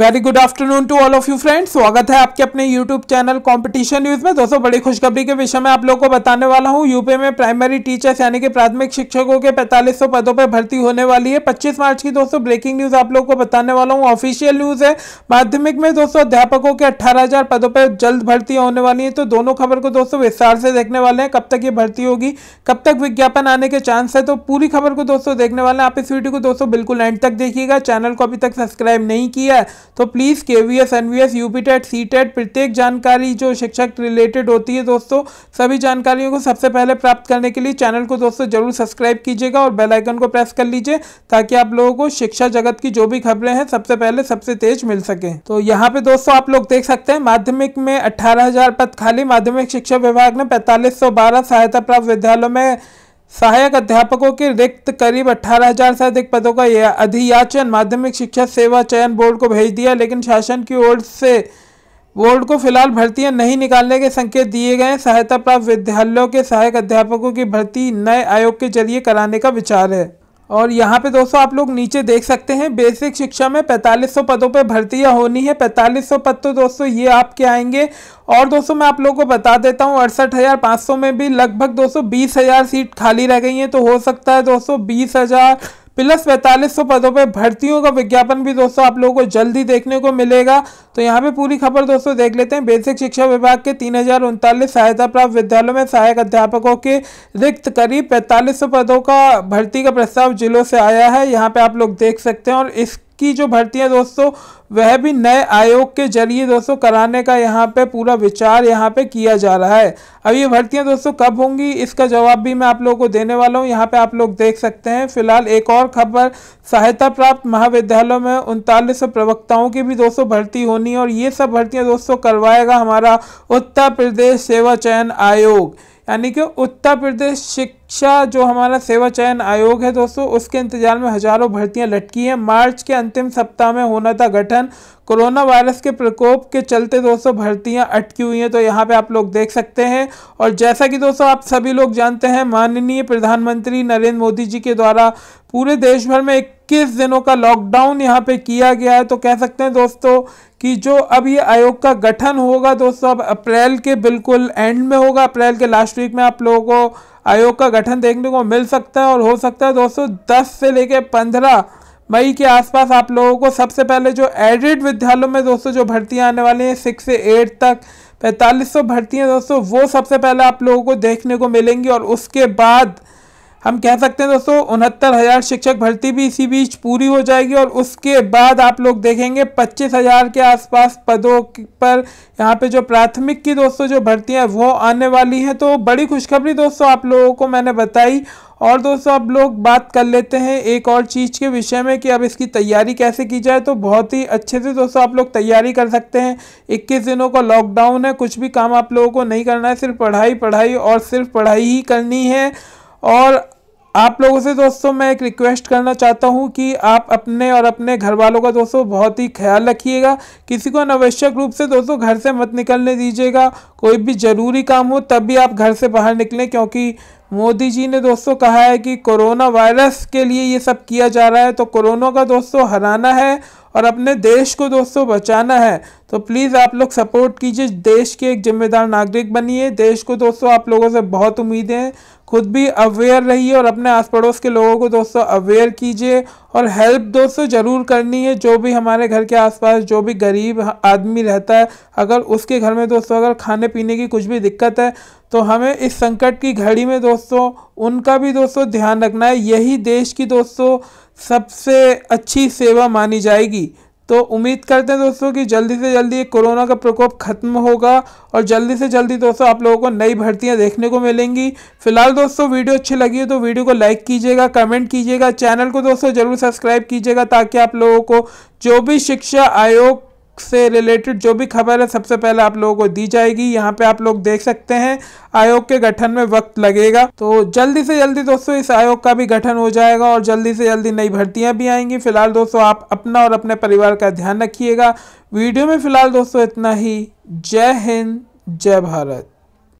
very good afternoon to all of you friends स्वागत है आपके अपने यूट्यूब चैनल कंपटीशन न्यूज में दोस्तों बड़ी खुशखबरी के विषय में आप लोगों को बताने वाला हूँ यूपी में प्राइमरी टीचर्स यानी कि प्राथमिक शिक्षकों के 4500 पदों पर भर्ती होने वाली है 25 मार्च की दोस्तों ब्रेकिंग न्यूज आप लोगों को बताने वाला हूँ ऑफिशियल न्यूज है माध्यमिक में दोस्तों अध्यापकों के अट्ठारह पदों पर जल्द भर्ती होने वाली है तो दोनों खबर को दोस्तों विस्तार से देखने वाले हैं कब तक ये भर्ती होगी कब तक विज्ञापन आने के चांस है तो पूरी खबर को दोस्तों देखने वाले हैं आप इस वीडियो को दोस्तों बिल्कुल एंड तक देखिएगा चैनल को अभी तक सब्सक्राइब नहीं किया है तो please K V S N V S U P TET C TET प्रत्येक जानकारी जो शिक्षक रिलेटेड होती है दोस्तों सभी जानकारियों को सबसे पहले प्राप्त करने के लिए चैनल को दोस्तों जरूर सब्सक्राइब कीजिएगा और बेलाइकन को प्रेस कर लीजिए ताकि आप लोगों को शिक्षा जगत की जो भी खबरें हैं सबसे पहले सबसे तेज मिल सके तो यहाँ पे दोस्तों आप लोग देख सकते हैं माध्यमिक में अट्ठारह पद खाली माध्यमिक शिक्षा विभाग ने पैंतालीस सहायता प्राप्त विद्यालयों में सहायक अध्यापकों के रिक्त करीब 18,000 से अधिक पदों का यह अधियाचन माध्यमिक शिक्षा सेवा चयन बोर्ड को भेज दिया लेकिन शासन की ओर से बोर्ड को फिलहाल भर्तियां नहीं निकालने के संकेत दिए गए सहायता प्राप्त विद्यालयों के सहायक अध्यापकों की भर्ती नए आयोग के जरिए कराने का विचार है और यहाँ पे दोस्तों आप लोग नीचे देख सकते हैं बेसिक शिक्षा में 4500 पदों पे भर्तियाँ होनी है 4500 पद तो दोस्तों ये आपके आएंगे और दोस्तों मैं आप लोगों को बता देता हूँ अड़सठ हज़ार पाँच सौ में भी लगभग दोस्तों बीस हज़ार सीट खाली रह गई हैं तो हो सकता है दोस्तों बीस हज़ार प्लस पैंतालीस सौ पदों पे भर्तियों का विज्ञापन भी दोस्तों आप लोगों को जल्दी देखने को मिलेगा तो यहाँ पे पूरी खबर दोस्तों देख लेते हैं बेसिक शिक्षा विभाग के तीन हजार उनतालीस सहायता प्राप्त विद्यालयों में सहायक अध्यापकों के रिक्त करीब पैंतालीस सौ पदों का भर्ती का प्रस्ताव जिलों से आया है यहाँ पे आप लोग देख सकते हैं और इस की जो भर्ती है दोस्तों वह भी नए आयोग के जरिए दोस्तों कराने का यहाँ पे पूरा विचार यहाँ पे किया जा रहा है अब ये भर्तियाँ दोस्तों कब होंगी इसका जवाब भी मैं आप लोगों को देने वाला हूँ यहाँ पे आप लोग देख सकते हैं फिलहाल एक और खबर सहायता प्राप्त महाविद्यालयों में उनतालीस प्रवक्ताओं की भी दोस्तों भर्ती होनी है और ये सब भर्तियाँ दोस्तों करवाएगा हमारा उत्तर प्रदेश सेवा चयन आयोग यानी कि उत्तर प्रदेश शिक्षा जो हमारा सेवा चयन आयोग है दोस्तों उसके इंतजार में हजारों भर्तियां लटकी हैं मार्च के अंतिम सप्ताह में होना था गठन कोरोना वायरस के प्रकोप के चलते दोस्तों भर्तियां अटकी हुई हैं तो यहाँ पे आप लोग देख सकते हैं और जैसा कि दोस्तों आप सभी लोग जानते हैं माननीय प्रधानमंत्री नरेंद्र मोदी जी के द्वारा पूरे देश भर में एक इक्कीस दिनों का लॉकडाउन यहाँ पे किया गया है तो कह सकते हैं दोस्तों कि जो अब ये आयोग का गठन होगा दोस्तों अब अप्रैल के बिल्कुल एंड में होगा अप्रैल के लास्ट वीक में आप लोगों को आयोग का गठन देखने को मिल सकता है और हो सकता है दोस्तों दस से लेकर पंद्रह मई के आसपास आप लोगों को सबसे पहले जो एडिड विद्यालयों में दोस्तों जो भर्तियाँ आने वाली हैं सिक्स से एट तक पैंतालीस सौ हैं दोस्तों वो सबसे पहले आप लोगों को देखने को मिलेंगी और उसके बाद हम कह सकते हैं दोस्तों उनहत्तर हज़ार शिक्षक भर्ती भी इसी बीच पूरी हो जाएगी और उसके बाद आप लोग देखेंगे पच्चीस हज़ार के आसपास पदों पर यहाँ पे जो प्राथमिक की दोस्तों जो भर्तियाँ वो आने वाली हैं तो बड़ी खुशखबरी दोस्तों आप लोगों को मैंने बताई और दोस्तों अब लोग बात कर लेते हैं एक और चीज़ के विषय में कि अब इसकी तैयारी कैसे की जाए तो बहुत ही अच्छे से दोस्तों आप लोग तैयारी कर सकते हैं 21 दिनों का लॉकडाउन है कुछ भी काम आप लोगों को नहीं करना है सिर्फ पढ़ाई पढ़ाई और सिर्फ पढ़ाई ही करनी है और आप लोगों से दोस्तों मैं एक रिक्वेस्ट करना चाहता हूं कि आप अपने और अपने घर वालों का दोस्तों बहुत ही ख्याल रखिएगा किसी को अनावश्यक रूप से दोस्तों घर से मत निकलने दीजिएगा कोई भी ज़रूरी काम हो तब भी आप घर से बाहर निकलें क्योंकि मोदी जी ने दोस्तों कहा है कि कोरोना वायरस के लिए ये सब किया जा रहा है तो कोरोना का दोस्तों हराना है और अपने देश को दोस्तों बचाना है तो प्लीज़ आप लोग सपोर्ट कीजिए देश के एक जिम्मेदार नागरिक बनिए देश को दोस्तों आप लोगों से बहुत उम्मीदें हैं खुद भी अवेयर रहिए और अपने आस पड़ोस के लोगों को दोस्तों अवेयर कीजिए और हेल्प दोस्तों ज़रूर करनी है जो भी हमारे घर के आसपास जो भी गरीब आदमी रहता है अगर उसके घर में दोस्तों अगर खाने पीने की कुछ भी दिक्कत है तो हमें इस संकट की घड़ी में दोस्तों उनका भी दोस्तों ध्यान रखना है यही देश की दोस्तों सबसे अच्छी सेवा मानी जाएगी तो उम्मीद करते हैं दोस्तों कि जल्दी से जल्दी ये कोरोना का प्रकोप खत्म होगा और जल्दी से जल्दी दोस्तों आप लोगों को नई भर्तियां देखने को मिलेंगी फिलहाल दोस्तों वीडियो अच्छी लगी हो तो वीडियो को लाइक कीजिएगा कमेंट कीजिएगा चैनल को दोस्तों ज़रूर सब्सक्राइब कीजिएगा ताकि आप लोगों को जो भी शिक्षा आयोग से रिलेटेड जो भी खबर है सबसे पहले आप लोगों को दी जाएगी यहाँ पे आप लोग देख सकते हैं आयोग के गठन में वक्त लगेगा तो जल्दी से जल्दी दोस्तों इस आयोग का भी गठन हो जाएगा और जल्दी से जल्दी नई भर्तियाँ भी आएंगी फिलहाल दोस्तों आप अपना और अपने परिवार का ध्यान रखिएगा वीडियो में फिलहाल दोस्तों इतना ही जय हिंद जय भारत